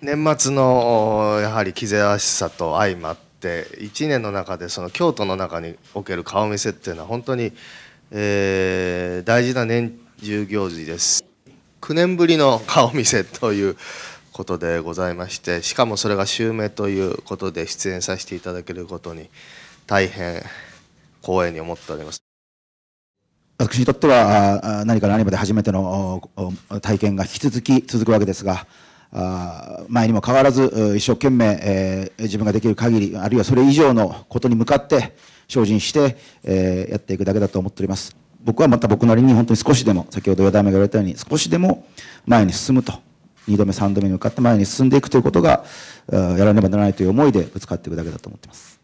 年末のやはり気ぜらしさと相まって1年の中でその京都の中における顔見せっていうのは本当に、えー、大事な年中行事です9年ぶりの顔見せということでございましてしかもそれが襲名ということで出演させていただけることに大変光栄に思っております。私にとっては何から何まで初めての体験が引き続き続くわけですが前にも変わらず一生懸命、自分ができる限りあるいはそれ以上のことに向かって精進して、やっていくだけだと思っております僕はまた僕なりに本当に少しでも先ほど与田目が言われたように少しでも前に進むと2度目3度目に向かって前に進んでいくということがやらねばならないという思いでぶつかっていくだけだと思っています